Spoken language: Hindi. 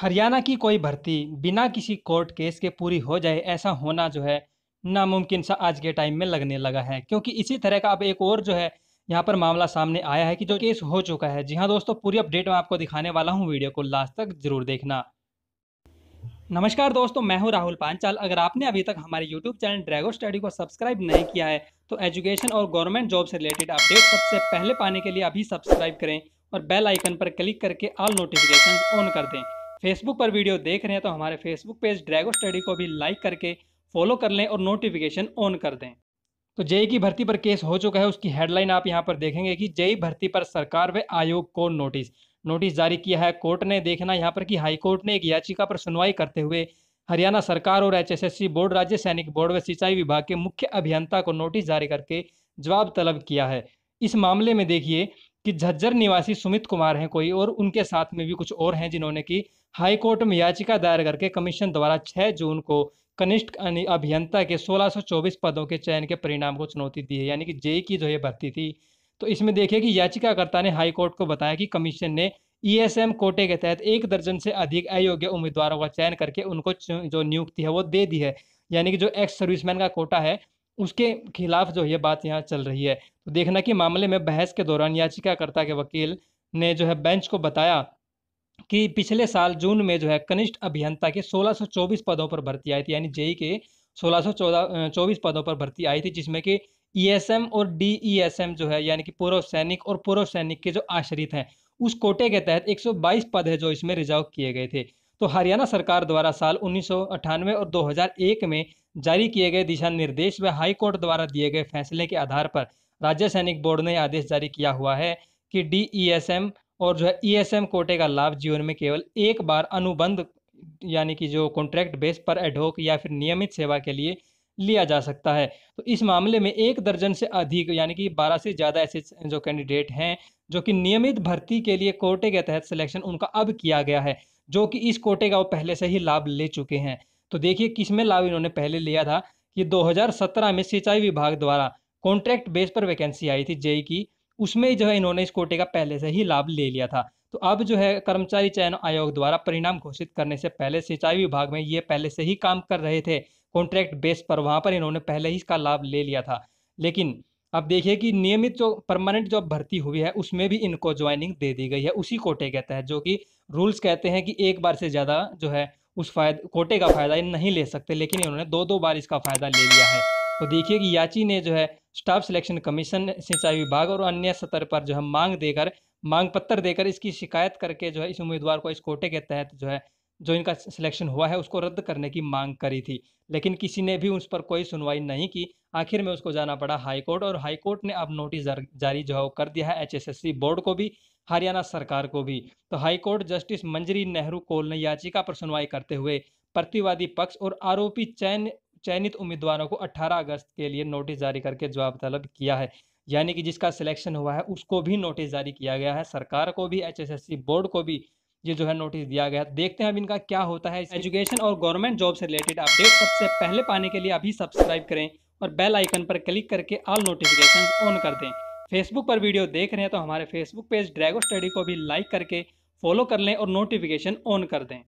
हरियाणा की कोई भर्ती बिना किसी कोर्ट केस के पूरी हो जाए ऐसा होना जो है नामुमकिन सा आज के टाइम में लगने लगा है क्योंकि इसी तरह का अब एक और जो है यहाँ पर मामला सामने आया है कि जो केस हो चुका है जी हाँ दोस्तों पूरी अपडेट मैं आपको दिखाने वाला हूँ वीडियो को लास्ट तक जरूर देखना नमस्कार दोस्तों मैं हूँ राहुल पांचाल अगर आपने अभी तक हमारे YouTube चैनल ड्रैगो स्टडी को सब्सक्राइब नहीं किया है तो एजुकेशन और गवर्नमेंट जॉब से रिलेटेड अपडेट सबसे पहले पाने के लिए अभी सब्सक्राइब करें और बेल आइकन पर क्लिक करके ऑल नोटिफिकेशन ऑन कर दें फेसबुक पर वीडियो देख रहे हैं तो हमारे फेसबुक पेज ड्रैगो स्टडी को भी लाइक करके फॉलो कर लें और नोटिफिकेशन ऑन कर दें तो जेई की भर्ती पर केस हो चुका है उसकी हेडलाइन आप यहाँ पर देखेंगे कि जेई भर्ती पर सरकार व आयोग को नोटिस नोटिस जारी किया है कोर्ट ने देखना यहाँ पर कि हाईकोर्ट ने एक याचिका पर सुनवाई करते हुए हरियाणा सरकार और एचएसएससी बोर्ड राज्य सैनिक बोर्ड व सिंचाई विभाग के मुख्य अभियंता को नोटिस जारी करके जवाब तलब किया है इस मामले में देखिए कि झज्जर निवासी सुमित कुमार हैं कोई और उनके साथ में भी कुछ और हैं जिन्होंने की हाई कोर्ट में याचिका दायर करके कमीशन द्वारा 6 जून को कनिष्ठ अभियंता के 1624 पदों के चयन के परिणाम को चुनौती दी है यानी कि जेई की जो ये भर्ती थी तो इसमें देखिए कि याचिकाकर्ता ने हाईकोर्ट को बताया कि कमीशन ने ईएसएम कोटे के तहत एक दर्जन से अधिक अयोग्य उम्मीदवारों का चयन करके उनको जो नियुक्ति है वो दे दी है यानी कि जो एक्स सर्विसमैन का कोटा है उसके खिलाफ जो ये बात यहाँ चल रही है तो देखना कि मामले में बहस के दौरान याचिकाकर्ता के वकील ने जो है बेंच को बताया कि पिछले साल जून में जो है कनिष्ठ अभियंता के 1624 पदों पर भर्ती आई थी यानी जेई के 1624 चौबीस पदों पर भर्ती आई थी जिसमें कि ईएसएम और डीईएसएम जो है यानी कि पूर्व सैनिक और पूर्व सैनिक के जो आश्रित हैं उस कोटे के तहत 122 पद है जो इसमें रिजर्व किए गए थे तो हरियाणा सरकार द्वारा साल उन्नीस और 2001 में जारी किए गए दिशा निर्देश व हाईकोर्ट द्वारा दिए गए फैसले के आधार पर राज्य सैनिक बोर्ड ने आदेश जारी किया हुआ है कि डी e और जो है ई e कोटे का लाभ जीवन में केवल एक बार अनुबंध यानी कि जो कॉन्ट्रैक्ट बेस पर एडोक या फिर नियमित सेवा के लिए लिया जा सकता है तो इस मामले में एक दर्जन से अधिक यानी कि बारह से ज़्यादा ऐसे जो कैंडिडेट हैं जो कि नियमित भर्ती के लिए कोटे के तहत सिलेक्शन उनका अब किया गया है जो कि इस कोटे का वो पहले से ही लाभ ले चुके हैं तो देखिए किस में लाभ इन्होंने पहले लिया था कि 2017 में सिंचाई विभाग द्वारा कॉन्ट्रैक्ट बेस पर वैकेंसी आई थी जेई की उसमें जो है इन्होंने इस कोटे का पहले से ही लाभ ले लिया था तो अब जो है कर्मचारी चयन आयोग द्वारा परिणाम घोषित करने से पहले सिंचाई विभाग में ये पहले से ही काम कर रहे थे कॉन्ट्रैक्ट बेस पर वहाँ पर इन्होंने पहले ही इसका लाभ ले लिया था लेकिन अब देखिए कि नियमित जो परमानेंट जॉब भर्ती हुई है उसमें भी इनको ज्वाइनिंग दे दी गई है उसी कोटे के तहत जो कि रूल्स कहते हैं कि एक बार से ज़्यादा जो है उस फायद कोटे का फ़ायदा नहीं ले सकते लेकिन इन्होंने दो दो बार इसका फ़ायदा ले लिया है तो देखिए कि याची ने जो है स्टाफ सिलेक्शन कमीशन सिंचाई विभाग और अन्य स्तर पर जो है मांग देकर मांग पत्र देकर इसकी शिकायत करके जो है इस उम्मीदवार को इस कोटे के तहत जो है जो इनका सिलेक्शन हुआ है उसको रद्द करने की मांग करी थी लेकिन किसी ने भी उस पर कोई सुनवाई नहीं की आखिर में उसको जाना पड़ा हाईकोर्ट और हाईकोर्ट ने अब नोटिस जारी जो है कर दिया है एचएसएससी बोर्ड को भी हरियाणा सरकार को भी तो हाईकोर्ट जस्टिस मंजरी नेहरू कोल ने याचिका पर सुनवाई करते हुए प्रतिवादी पक्ष और आरोपी चयन चयनित उम्मीदवारों को अट्ठारह अगस्त के लिए नोटिस जारी करके जवाब तलब किया है यानी कि जिसका सिलेक्शन हुआ है उसको भी नोटिस जारी किया गया है सरकार को भी एच बोर्ड को भी ये जो है नोटिस दिया गया देखते हैं अब इनका क्या होता है एजुकेशन और गवर्नमेंट जॉब से रिलेटेड अपडेट सबसे पहले पाने के लिए अभी सब्सक्राइब करें और बेल आइकन पर क्लिक करके ऑल नोटिफिकेशन ऑन कर दें फेसबुक पर वीडियो देख रहे हैं तो हमारे फेसबुक पेज ड्रैगो स्टडी को भी लाइक करके फॉलो कर लें और नोटिफिकेशन ऑन कर दें